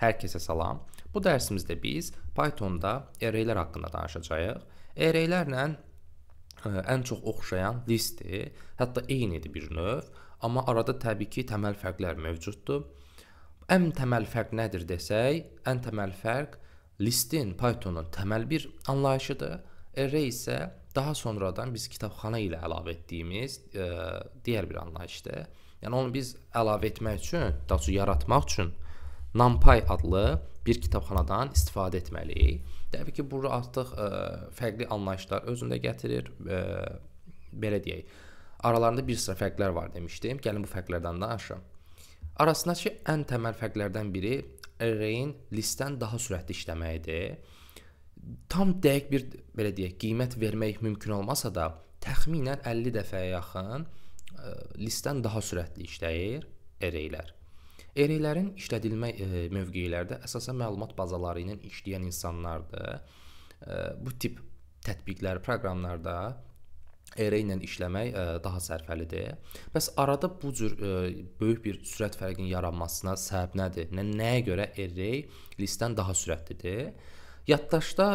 Hər kəsə salam. Bu dərsimizdə biz Pythonda arraylər haqqında danışacağıq. Arraylərlə e, ən çox oxşayan listdir, hətta eynidir bir növ, amma arada təbii ki, təməl fərqlər mövcuddur. Ən təməl fərq nədir desək, ən təməl fərq listin Pythonun təməl bir anlayışıdır. Array isə daha sonradan biz kitabxana ilə əlavə etdiyimiz ə, e, digər bir anlayışdır. Yəni onu biz əlavə etmək üçün, daha doğrusu yaratmaq üçün NumPy adlı bir kitabxanadan istifadə etməliyik. Təbii ki, bu artıq ə, e, fərqli anlayışlar özündə gətirir. Ə, e, belə deyək. Aralarında bir sıra fərqlər var demişdim. Gəlin bu fərqlərdən danışaq. Arasındakı ən təməl fərqlərdən biri array-in listdən daha sürətli işləməyidir. Tam dəqiq bir belə deyək, qiymət vermək mümkün olmasa da, təxminən 50 dəfəyə yaxın ə, e, listdən daha sürətli işləyir arraylər. Eynəklərin işlədilmə e, mövqelərdə əsasən məlumat bazaları ilə işləyən insanlardır. E, bu tip tətbiqlər, proqramlarda erə ilə işləmək ə, e, daha sərfəlidir. Bəs arada bu cür ə, böyük bir sürət fərqinin yaranmasına səbəb nədir? Nə, nəyə görə erə listdən daha sürətlidir? Yaddaşda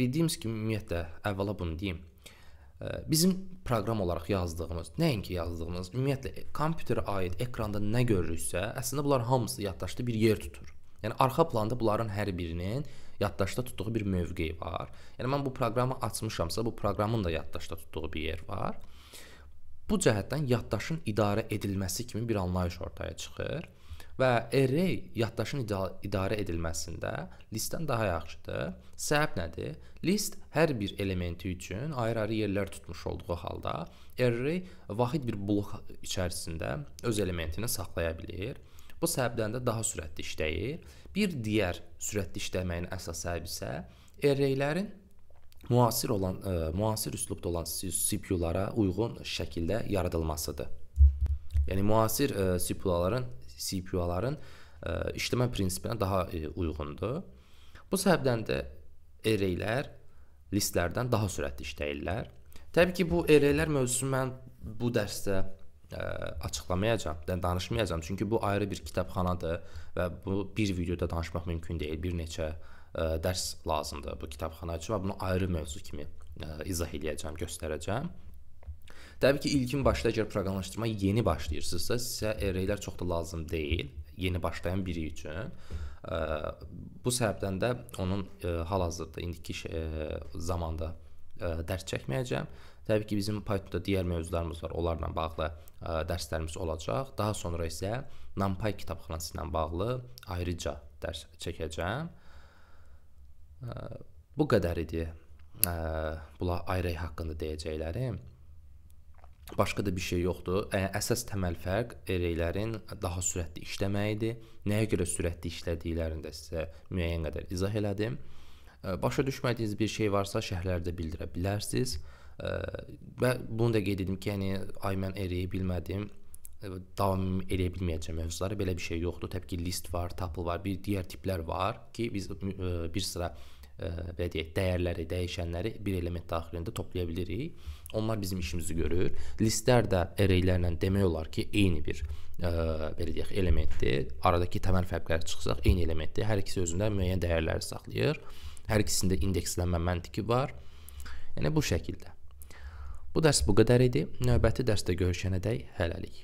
bildiyimiz kimi ümumiyyətlə əvvəla bunu deyim bizim proqram olaraq yazdığımız, nəinki yazdığımız, ümumiyyətlə e, kompüterə aid ekranda nə görürüksə, əslində bunlar hamısı yaddaşda bir yer tutur. Yəni arxa planda bunların hər birinin yaddaşda tutduğu bir mövqeyi var. Yəni mən bu proqramı açmışamsa, bu proqramın da yaddaşda tutduğu bir yer var. Bu cəhətdən yaddaşın idarə edilməsi kimi bir anlayış ortaya çıxır. Və array yaddaşın idarə edilməsində listdən daha yaxşıdır. Səbəb nədir? List hər bir elementi üçün ayrı-ayrı yerlər tutmuş olduğu halda array vahid bir blok içərisində öz elementini saxlaya bilir. Bu səbəbdən də daha sürətli işləyir. Bir digər sürətli işləməyin əsas səbəbi isə arraylərin müasir olan ə, e, müasir üslubda olan CPU-lara uyğun şəkildə yaradılmasıdır. Yəni müasir ə, e, CPU-ların CPU-ların e, işləmə prinsipinə daha e, uyğundur. Bu səbəbdən də e arraylər listlərdən daha sürətli işləyirlər. Təbii ki, bu arraylər mövzusunu mən bu dərsdə ə, açıqlamayacağam, danışmayacağam. Çünki bu ayrı bir kitabxanadır və bu bir videoda danışmaq mümkün deyil. Bir neçə ə, dərs lazımdır bu kitabxana üçün və bunu ayrı mövzu kimi ə, izah eləyəcəm, göstərəcəm. Təbii ki, ilkin başda əgər proqramlaşdırma yeni başlayırsınızsa, sizə arraylər çox da lazım deyil yeni başlayan biri üçün. Ə, bu səbəbdən də onun hal-hazırda indiki ə, zamanda ə, dərs çəkməyəcəm. Təbii ki, bizim Python-da digər mövzularımız var, onlarla bağlı ə, dərslərimiz olacaq. Daha sonra isə NumPy kitabxanası ilə bağlı ayrıca dərs çəkəcəm. Ə, bu qədər idi. Ə, bula Ayrey haqqında deyəcəklərim. Başqa da bir şey yoxdur. Əsas təməl fərq eleylərin daha sürətli işləməyidir. Nəyə görə sürətli işlədiklərini də sizə müəyyən qədər izah elədim. Başa düşmədiyiniz bir şey varsa şərhlərdə bildirə bilərsiniz. Və bunu da qeyd edim ki, yəni ay mən eriyi bilmədim davam eləyə bilməyəcəm mövzulara belə bir şey yoxdur. Təbii ki, list var, tuple var, bir digər tiplər var ki, biz bir sıra E, belə deyək, dəyərləri, dəyişənləri bir element daxilində toplaya bilirik. Onlar bizim işimizi görür. Listlər də arraylərlə demək olar ki, eyni bir ə, belə deyək, elementdir. Aradakı təməl fərqləri çıxsaq, eyni elementdir. Hər ikisi özündə müəyyən dəyərləri saxlayır. Hər ikisində indekslənmə məntiqi var. Yəni bu şəkildə. Bu dərs bu qədər idi. Növbəti dərsdə görüşənədək hələlik.